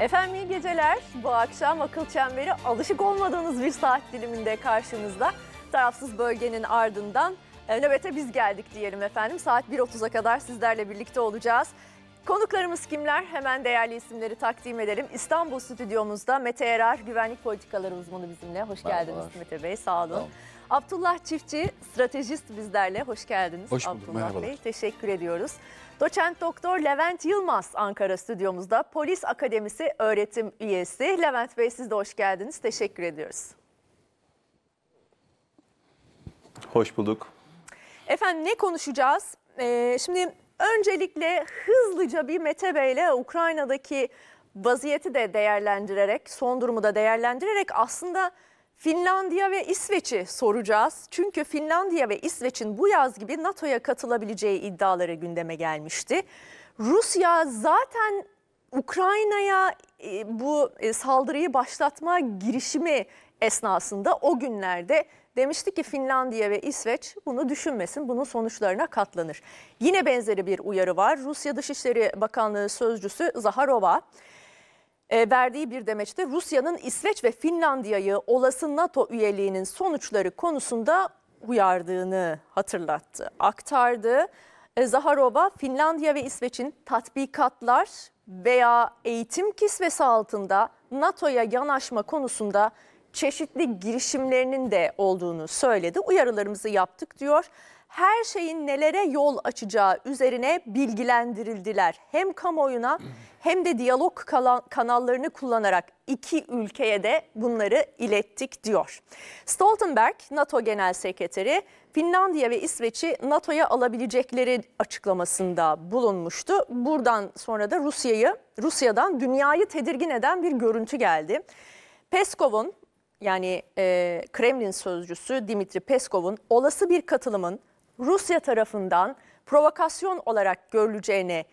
Efendim iyi geceler. Bu akşam akıl çemberi alışık olmadığınız bir saat diliminde karşınızda. Tarafsız bölgenin ardından e, nöbete biz geldik diyelim efendim. Saat 1.30'a kadar sizlerle birlikte olacağız. Konuklarımız kimler? Hemen değerli isimleri takdim edelim. İstanbul stüdyomuzda Mete Erar, güvenlik politikaları uzmanı bizimle. Hoş Merhabalar. geldiniz Mete Bey, sağ olun. Tamam. Abdullah Çiftçi, stratejist bizlerle. Hoş geldiniz Hoş Abdullah merhabalar. Bey. Teşekkür ediyoruz. Doçent Doktor Levent Yılmaz Ankara stüdyomuzda Polis Akademisi öğretim üyesi. Levent Bey siz de hoş geldiniz. Teşekkür ediyoruz. Hoş bulduk. Efendim ne konuşacağız? Ee, şimdi öncelikle hızlıca bir Mete Bey'le Ukrayna'daki vaziyeti de değerlendirerek, son durumu da değerlendirerek aslında Finlandiya ve İsveç'i soracağız. Çünkü Finlandiya ve İsveç'in bu yaz gibi NATO'ya katılabileceği iddiaları gündeme gelmişti. Rusya zaten Ukrayna'ya e, bu e, saldırıyı başlatma girişimi esnasında o günlerde demişti ki Finlandiya ve İsveç bunu düşünmesin, bunun sonuçlarına katlanır. Yine benzeri bir uyarı var. Rusya Dışişleri Bakanlığı Sözcüsü Zaharova e, verdiği bir demeçte Rusya'nın İsveç ve Finlandiya'yı olası NATO üyeliğinin sonuçları konusunda uyardığını hatırlattı, aktardı. E, Zaharova Finlandiya ve İsveç'in tatbikatlar veya eğitim kisvesi altında NATO'ya yanaşma konusunda çeşitli girişimlerinin de olduğunu söyledi. Uyarılarımızı yaptık diyor her şeyin nelere yol açacağı üzerine bilgilendirildiler. Hem kamuoyuna hem de diyalog kanallarını kullanarak iki ülkeye de bunları ilettik diyor. Stoltenberg, NATO Genel Sekreteri, Finlandiya ve İsveç'i NATO'ya alabilecekleri açıklamasında bulunmuştu. Buradan sonra da Rusya'yı, Rusya'dan dünyayı tedirgin eden bir görüntü geldi. Peskov'un yani e, Kremlin sözcüsü Dimitri Peskov'un olası bir katılımın Rusya tarafından provokasyon olarak görüleceğine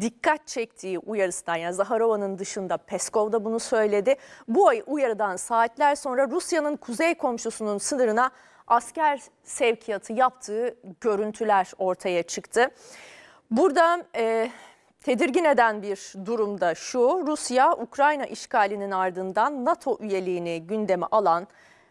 dikkat çektiği uyarısından yani Zaharova'nın dışında Peskov da bunu söyledi. Bu ay uyarıdan saatler sonra Rusya'nın kuzey komşusunun sınırına asker sevkiyatı yaptığı görüntüler ortaya çıktı. Burada e, tedirgin eden bir durumda şu Rusya Ukrayna işgalinin ardından NATO üyeliğini gündeme alan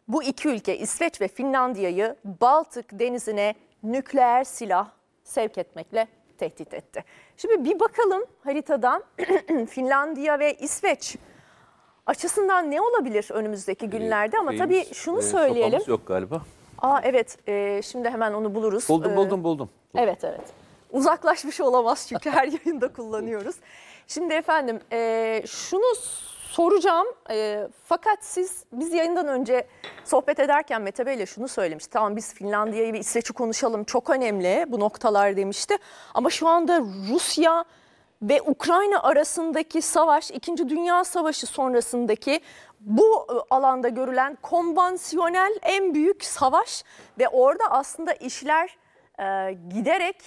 bu iki ülke İsveç ve Finlandiya'yı Baltık denizine nükleer silah sevk etmekle tehdit etti. Şimdi bir bakalım haritadan Finlandiya ve İsveç açısından ne olabilir önümüzdeki ee, günlerde ama tabii şunu e, söyleyelim. yok galiba. Aa evet e, şimdi hemen onu buluruz. Buldum ee, buldum buldum. Evet evet. Uzaklaşmış olamaz çünkü her yayında kullanıyoruz. Şimdi efendim e, şunu soracağım. E, fakat siz biz yayından önce sohbet ederken Mete Bey ile şunu söylemişti. Tamam biz Finlandiya'yı ve İsveç'i konuşalım çok önemli bu noktalar demişti. Ama şu anda Rusya ve Ukrayna arasındaki savaş, İkinci Dünya Savaşı sonrasındaki bu e, alanda görülen konvansiyonel en büyük savaş ve orada aslında işler e, giderek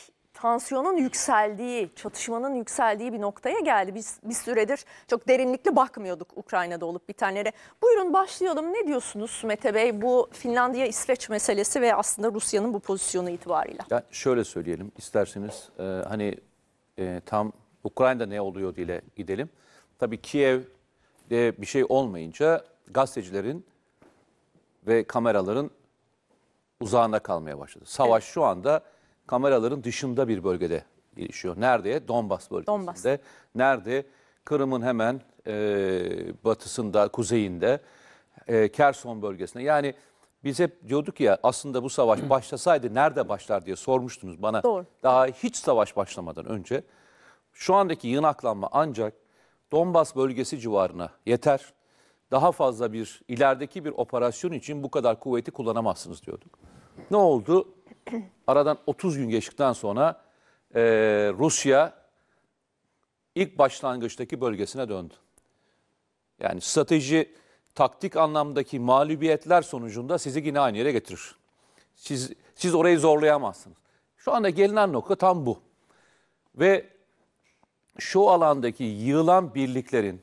tansiyonun yükseldiği, çatışmanın yükseldiği bir noktaya geldi. Biz bir süredir çok derinlikli bakmıyorduk Ukrayna'da olup bitenlere. Buyurun başlayalım. Ne diyorsunuz Mete Bey bu Finlandiya-İsveç meselesi ve aslında Rusya'nın bu pozisyonu itibarıyla? Ya şöyle söyleyelim isterseniz e, hani e, tam Ukrayna'da ne oluyor diye gidelim. Tabii Kiev'de bir şey olmayınca gazetecilerin ve kameraların uzağında kalmaya başladı. Savaş evet. şu anda kameraların dışında bir bölgede gelişiyor. Nerede? Donbas bölgesinde. Donbas. Nerede? Kırım'ın hemen e, batısında, kuzeyinde, e, Kerson bölgesinde. Yani biz hep diyorduk ya aslında bu savaş başlasaydı nerede başlar diye sormuştunuz bana. Doğru. Daha hiç savaş başlamadan önce. Şu andaki yığınaklanma ancak Donbas bölgesi civarına yeter. Daha fazla bir ilerideki bir operasyon için bu kadar kuvveti kullanamazsınız diyorduk. Ne oldu? Aradan 30 gün geçtikten sonra e, Rusya ilk başlangıçtaki bölgesine döndü. Yani strateji taktik anlamdaki mağlubiyetler sonucunda sizi yine aynı yere getirir. Siz, siz orayı zorlayamazsınız. Şu anda gelinen nokta tam bu. Ve şu alandaki yığılan birliklerin,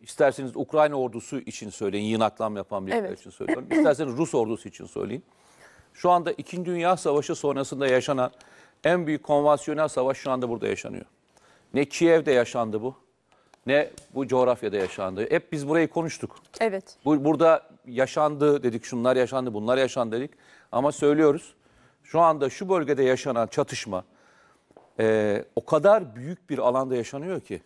isterseniz Ukrayna ordusu için söyleyin, yığınaklam yapan birlikler evet. için söylüyorum, isterseniz Rus ordusu için söyleyin. Şu anda İkinci Dünya Savaşı sonrasında yaşanan en büyük konvansiyonel savaş şu anda burada yaşanıyor. Ne Kiev'de yaşandı bu, ne bu coğrafyada yaşandı. Hep biz burayı konuştuk. Evet. Bu, burada yaşandı dedik, şunlar yaşandı, bunlar yaşandı dedik. Ama söylüyoruz, şu anda şu bölgede yaşanan çatışma e, o kadar büyük bir alanda yaşanıyor ki.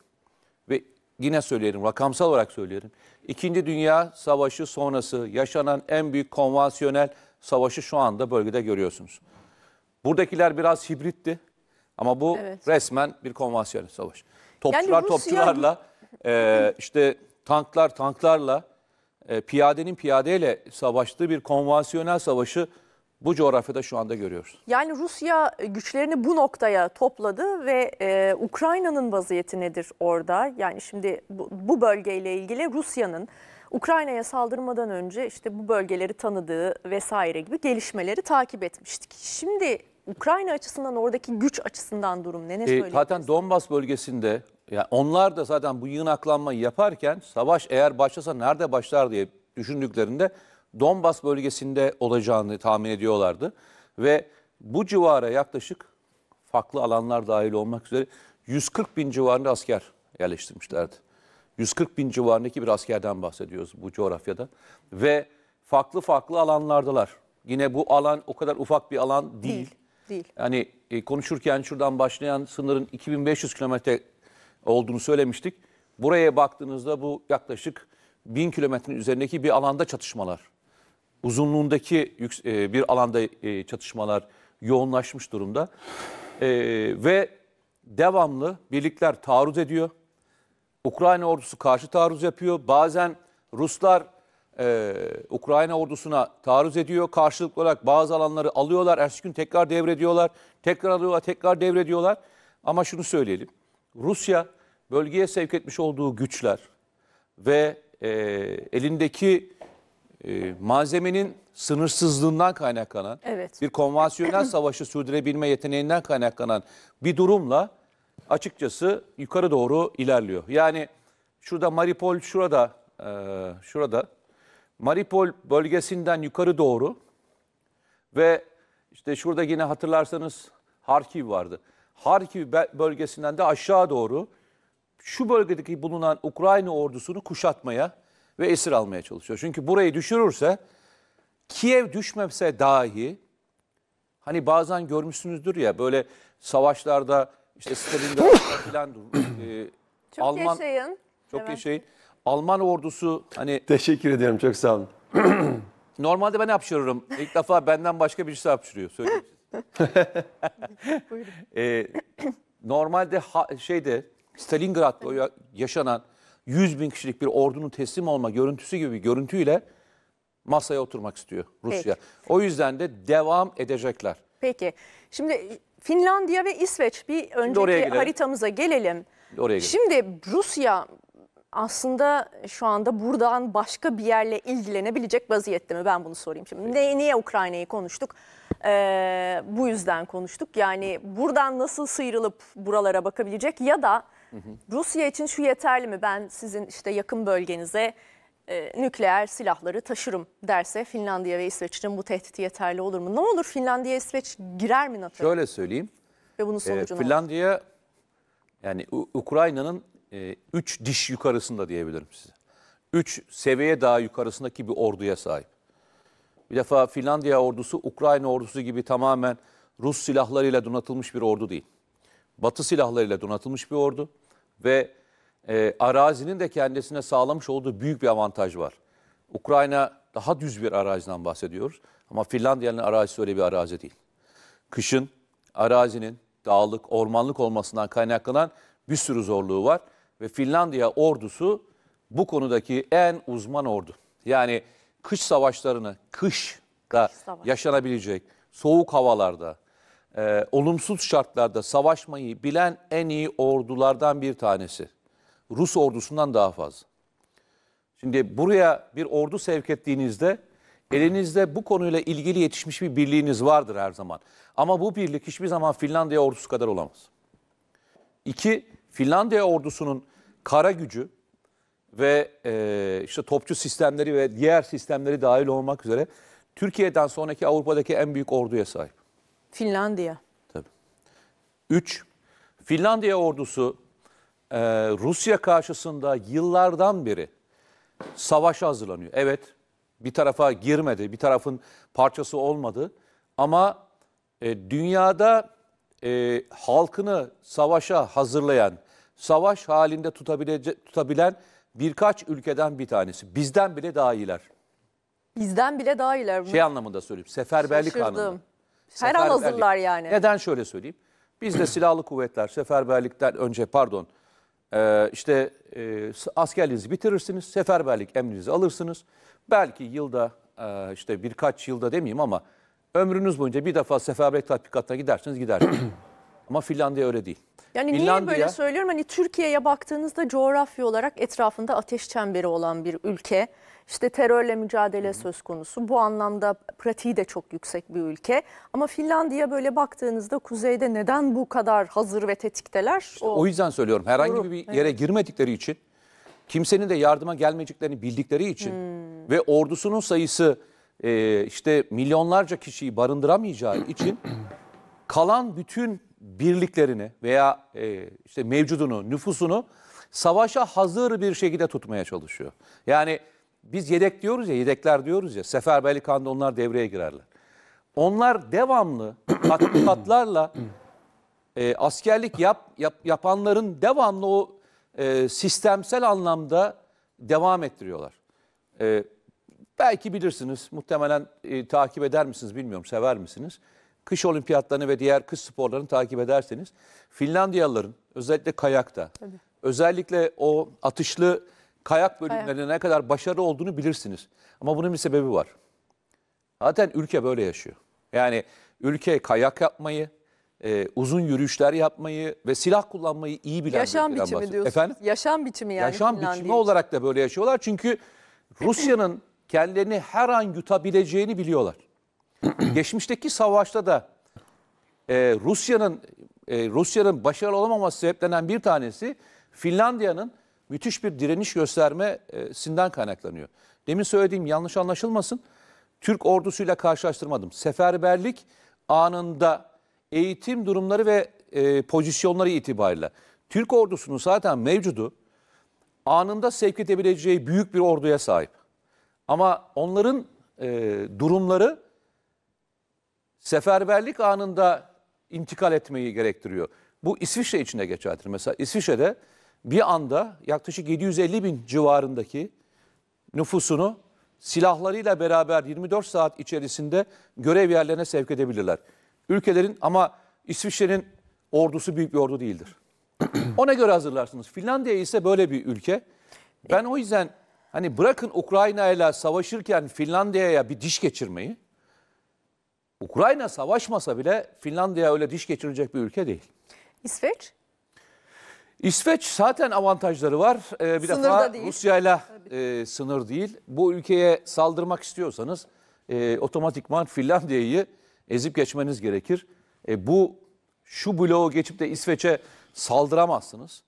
Ve yine söyleyelim, rakamsal olarak söyleyelim. İkinci Dünya Savaşı sonrası yaşanan en büyük konvansiyonel savaşı şu anda bölgede görüyorsunuz. Buradakiler biraz hibritti ama bu Evet. resmen bir konvansiyonel savaş. Topçular Rusya- topçularla, e, işte tanklar tanklarla, e, piyadenin piyadeyle savaştığı bir konvansiyonel savaşı bu coğrafyada şu anda görüyoruz. Yani Rusya güçlerini bu noktaya topladı ve e, Ukrayna'nın vaziyeti nedir orada? Yani şimdi bu, bu bölgeyle ilgili Rusya'nın Ukrayna'ya saldırmadan önce işte bu bölgeleri tanıdığı vesaire gibi gelişmeleri takip etmiştik. Şimdi Ukrayna açısından oradaki güç açısından durum ne? Ne e, Zaten Donbas bölgesinde yani onlar da zaten bu yığınaklanmayı yaparken savaş eğer başlasa nerede başlar diye düşündüklerinde Donbas bölgesinde olacağını tahmin ediyorlardı. Ve bu civara yaklaşık farklı alanlar dahil olmak üzere 140 bin civarında asker yerleştirmişlerdi. 140 bin civarındaki bir askerden bahsediyoruz bu coğrafyada. Ve farklı farklı alanlardalar. Yine bu alan o kadar ufak bir alan değil. Değil. değil. Yani e, konuşurken şuradan başlayan sınırın 2500 kilometre olduğunu söylemiştik. Buraya baktığınızda bu yaklaşık 1000 kilometrin üzerindeki bir alanda çatışmalar. Uzunluğundaki e, bir alanda e, çatışmalar yoğunlaşmış durumda. E, ve devamlı birlikler taarruz ediyor. Ukrayna ordusu karşı taarruz yapıyor. Bazen Ruslar e, Ukrayna ordusuna taarruz ediyor. Karşılıklı olarak bazı alanları alıyorlar. Ertesi gün tekrar devrediyorlar. Tekrar alıyorlar, tekrar devrediyorlar. Ama şunu söyleyelim. Rusya bölgeye sevk etmiş olduğu güçler ve e, elindeki e, malzemenin sınırsızlığından kaynaklanan, evet. bir konvansiyonel savaşı sürdürebilme yeteneğinden kaynaklanan bir durumla açıkçası yukarı doğru ilerliyor. Yani şurada Maripol şurada e, şurada Maripol bölgesinden yukarı doğru ve işte şurada yine hatırlarsanız Harkiv vardı. Harkiv bölgesinden de aşağı doğru şu bölgedeki bulunan Ukrayna ordusunu kuşatmaya ve esir almaya çalışıyor. Çünkü burayı düşürürse Kiev düşmemse dahi hani bazen görmüşsünüzdür ya böyle savaşlarda işte Stalingrad falan e, çok Alman yaşayın. çok evet. yaşayın. Alman ordusu hani Teşekkür ederim çok sağ olun. normalde ben hapşırırım. İlk defa benden başka birisi hapşırıyor. Söyleyeyim. e, normalde ha, şeyde Stalingrad'da yaşanan 100 bin kişilik bir ordunun teslim olma görüntüsü gibi bir görüntüyle masaya oturmak istiyor Rusya. Peki. O yüzden de devam edecekler. Peki. Şimdi Finlandiya ve İsveç bir önceki haritamıza gelelim. Oraya Şimdi Rusya aslında şu anda buradan başka bir yerle ilgilenebilecek vaziyette mi? Ben bunu sorayım şimdi. Ne, niye Ukrayna'yı konuştuk? Ee, bu yüzden konuştuk. Yani buradan nasıl sıyrılıp buralara bakabilecek ya da Rusya için şu yeterli mi? Ben sizin işte yakın bölgenize e, nükleer silahları taşırım derse Finlandiya ve İsveç için bu tehdit yeterli olur mu? Ne olur Finlandiya İsveç girer mi NATO'ya? Şöyle söyleyeyim. Ve bunun sonucu e, Finlandiya yani Ukrayna'nın 3 e, diş yukarısında diyebilirim size. 3 seviye daha yukarısındaki bir orduya sahip. Bir defa Finlandiya ordusu Ukrayna ordusu gibi tamamen Rus silahlarıyla donatılmış bir ordu değil. Batı silahlarıyla donatılmış bir ordu ve e, arazinin de kendisine sağlamış olduğu büyük bir avantaj var. Ukrayna daha düz bir araziden bahsediyoruz ama Finlandiya'nın arazisi öyle bir arazi değil. Kışın arazinin dağlık, ormanlık olmasından kaynaklanan bir sürü zorluğu var ve Finlandiya ordusu bu konudaki en uzman ordu. Yani kış savaşlarını kışta kış savaş. yaşanabilecek soğuk havalarda, e, olumsuz şartlarda savaşmayı bilen en iyi ordulardan bir tanesi. Rus ordusundan daha fazla. Şimdi buraya bir ordu sevk ettiğinizde elinizde bu konuyla ilgili yetişmiş bir birliğiniz vardır her zaman. Ama bu birlik hiçbir zaman Finlandiya ordusu kadar olamaz. İki, Finlandiya ordusunun kara gücü ve e, işte topçu sistemleri ve diğer sistemleri dahil olmak üzere Türkiye'den sonraki Avrupa'daki en büyük orduya sahip. Finlandiya. Tabii. Üç, Finlandiya ordusu e, Rusya karşısında yıllardan beri savaş hazırlanıyor. Evet bir tarafa girmedi, bir tarafın parçası olmadı ama e, dünyada e, halkını savaşa hazırlayan, savaş halinde tutabilen birkaç ülkeden bir tanesi. Bizden bile daha iyiler. Bizden bile daha iyiler. Şey anlamında söyleyeyim, seferberlik Şaşırdım. anlamında. Her an hazırlar yani. Neden şöyle söyleyeyim? Bizde silahlı kuvvetler seferberlikten önce pardon ee, işte e, askerliğinizi bitirirsiniz, seferberlik emrinizi alırsınız. Belki yılda e, işte birkaç yılda demeyeyim ama ömrünüz boyunca bir defa seferberlik tatbikatına gidersiniz gidersiniz. ama Finlandiya öyle değil. Yani Finlandiya, niye böyle söylüyorum? Hani Türkiye'ye baktığınızda coğrafya olarak etrafında ateş çemberi olan bir ülke. İşte terörle mücadele söz konusu. Bu anlamda pratiği de çok yüksek bir ülke. Ama Finlandiya böyle baktığınızda kuzeyde neden bu kadar hazır ve tetikteler? İşte o, o yüzden söylüyorum. Herhangi bir yere girmedikleri için, kimsenin de yardıma gelmeyeceklerini bildikleri için hmm. ve ordusunun sayısı e, işte milyonlarca kişiyi barındıramayacağı için kalan bütün birliklerini veya e, işte mevcudunu, nüfusunu savaşa hazır bir şekilde tutmaya çalışıyor. Yani biz yedek diyoruz ya, yedekler diyoruz ya. Seferberlik anında onlar devreye girerler. Onlar devamlı tatbikatlarla e, askerlik yap, yap yapanların devamlı o e, sistemsel anlamda devam ettiriyorlar. E, belki bilirsiniz, muhtemelen e, takip eder misiniz bilmiyorum, sever misiniz? Kış olimpiyatlarını ve diğer kış sporlarını takip ederseniz Finlandiyalıların özellikle kayakta, Tabii. özellikle o atışlı kayak bölümlerinde ne kadar başarılı olduğunu bilirsiniz. Ama bunun bir sebebi var. Zaten ülke böyle yaşıyor. Yani ülke kayak yapmayı, e, uzun yürüyüşler yapmayı ve silah kullanmayı iyi bilen Yaşam biçimi bahsediyor. diyorsun. Efendim? Yaşam biçimi yani. Yaşam biçimi olarak da böyle yaşıyorlar. Çünkü Rusya'nın kendilerini her an yutabileceğini biliyorlar. Geçmişteki savaşta da e, Rusya'nın e, Rusya'nın başarılı olamaması sebeplenen bir tanesi Finlandiya'nın müthiş bir direniş göstermesinden e, kaynaklanıyor. Demin söylediğim yanlış anlaşılmasın. Türk ordusuyla karşılaştırmadım. Seferberlik anında eğitim durumları ve e, pozisyonları itibariyle Türk ordusunun zaten mevcudu anında sevk edebileceği büyük bir orduya sahip. Ama onların e, durumları seferberlik anında intikal etmeyi gerektiriyor. Bu İsviçre için de geçerlidir. Mesela İsviçre'de bir anda yaklaşık 750 bin civarındaki nüfusunu silahlarıyla beraber 24 saat içerisinde görev yerlerine sevk edebilirler. Ülkelerin ama İsviçre'nin ordusu büyük bir ordu değildir. Ona göre hazırlarsınız. Finlandiya ise böyle bir ülke. Ben o yüzden hani bırakın Ukrayna ile savaşırken Finlandiya'ya bir diş geçirmeyi. Ukrayna savaşmasa bile Finlandiya öyle diş geçirecek bir ülke değil. İsveç? İsveç zaten avantajları var. Ee, bir Sınırda defa değil. Rusya'yla e, sınır değil. Bu ülkeye saldırmak istiyorsanız e, otomatikman Finlandiya'yı ezip geçmeniz gerekir. E, bu şu bloğu geçip de İsveç'e saldıramazsınız.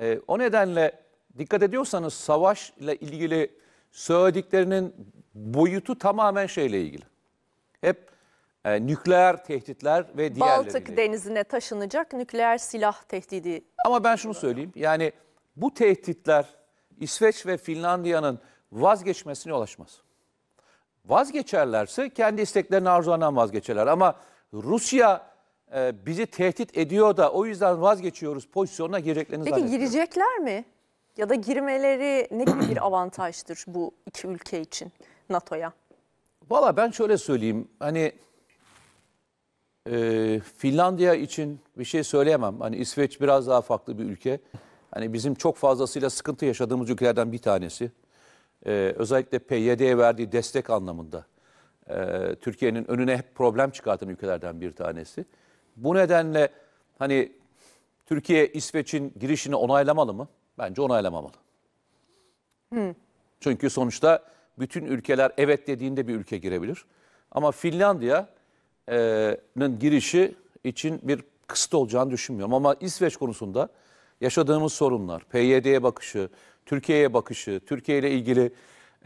E, o nedenle dikkat ediyorsanız savaşla ilgili söylediklerinin boyutu tamamen şeyle ilgili. Hep e, nükleer tehditler ve diğerleriyle. Baltık denizine taşınacak nükleer silah tehdidi. Ama ben şunu söyleyeyim. Yani bu tehditler İsveç ve Finlandiya'nın vazgeçmesine ulaşmaz. Vazgeçerlerse kendi isteklerini arzularından vazgeçerler. Ama Rusya e, bizi tehdit ediyor da o yüzden vazgeçiyoruz pozisyonuna gireceklerini Peki girecekler mi? Ya da girmeleri ne gibi bir avantajdır bu iki ülke için NATO'ya? Valla ben şöyle söyleyeyim. Hani e, Finlandiya için bir şey söyleyemem. Hani İsveç biraz daha farklı bir ülke. Hani bizim çok fazlasıyla sıkıntı yaşadığımız ülkelerden bir tanesi. E, özellikle PYD'ye verdiği destek anlamında. E, Türkiye'nin önüne hep problem çıkartan ülkelerden bir tanesi. Bu nedenle hani Türkiye İsveç'in girişini onaylamalı mı? Bence onaylamamalı. Hmm. Çünkü sonuçta bütün ülkeler evet dediğinde bir ülke girebilir. Ama Finlandiya girişi için bir kısıt olacağını düşünmüyorum. Ama İsveç konusunda yaşadığımız sorunlar, PYD'ye bakışı, Türkiye'ye bakışı, Türkiye ile ilgili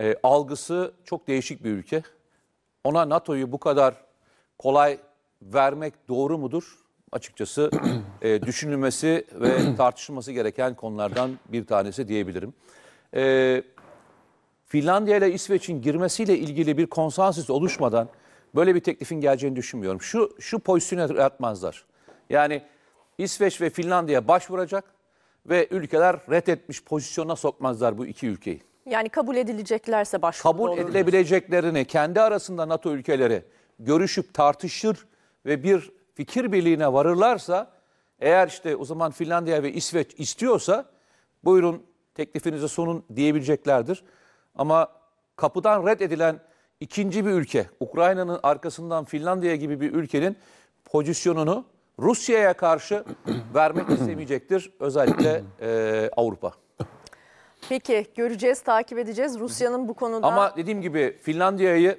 e, algısı çok değişik bir ülke. Ona NATO'yu bu kadar kolay vermek doğru mudur? Açıkçası e, düşünülmesi ve tartışılması gereken konulardan bir tanesi diyebilirim. E, Finlandiya ile İsveç'in girmesiyle ilgili bir konsansüs oluşmadan Böyle bir teklifin geleceğini düşünmüyorum. Şu, şu pozisyonu yaratmazlar. Yani İsveç ve Finlandiya başvuracak ve ülkeler reddetmiş pozisyona sokmazlar bu iki ülkeyi. Yani kabul edileceklerse başvuru Kabul olur. edilebileceklerini kendi arasında NATO ülkeleri görüşüp tartışır ve bir fikir birliğine varırlarsa eğer işte o zaman Finlandiya ve İsveç istiyorsa buyurun teklifinize sunun diyebileceklerdir. Ama kapıdan red edilen ikinci bir ülke, Ukrayna'nın arkasından Finlandiya gibi bir ülkenin pozisyonunu Rusya'ya karşı vermek istemeyecektir özellikle e, Avrupa. Peki göreceğiz, takip edeceğiz Rusya'nın bu konuda. Ama dediğim gibi Finlandiya'yı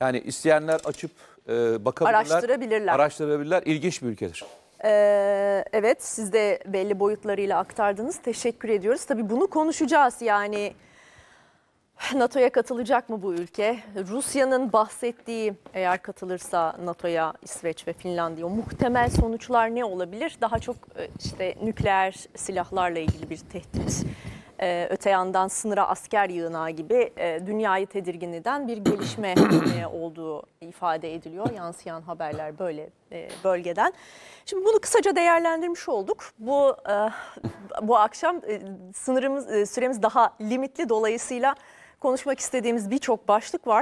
yani isteyenler açıp e, bakabilirler. Araştırabilirler. Araştırabilirler. İlginç bir ülkedir. Ee, evet siz de belli boyutlarıyla aktardınız. Teşekkür ediyoruz. Tabii bunu konuşacağız yani NATO'ya katılacak mı bu ülke? Rusya'nın bahsettiği eğer katılırsa NATO'ya İsveç ve Finlandiya muhtemel sonuçlar ne olabilir? Daha çok e, işte nükleer silahlarla ilgili bir tehdit. Ee, öte yandan sınıra asker yığınağı gibi e, dünyayı tedirgin eden bir gelişme e, olduğu ifade ediliyor. Yansıyan haberler böyle e, bölgeden. Şimdi bunu kısaca değerlendirmiş olduk. Bu e, bu akşam e, sınırımız e, süremiz daha limitli dolayısıyla Konuşmak istediğimiz birçok başlık var.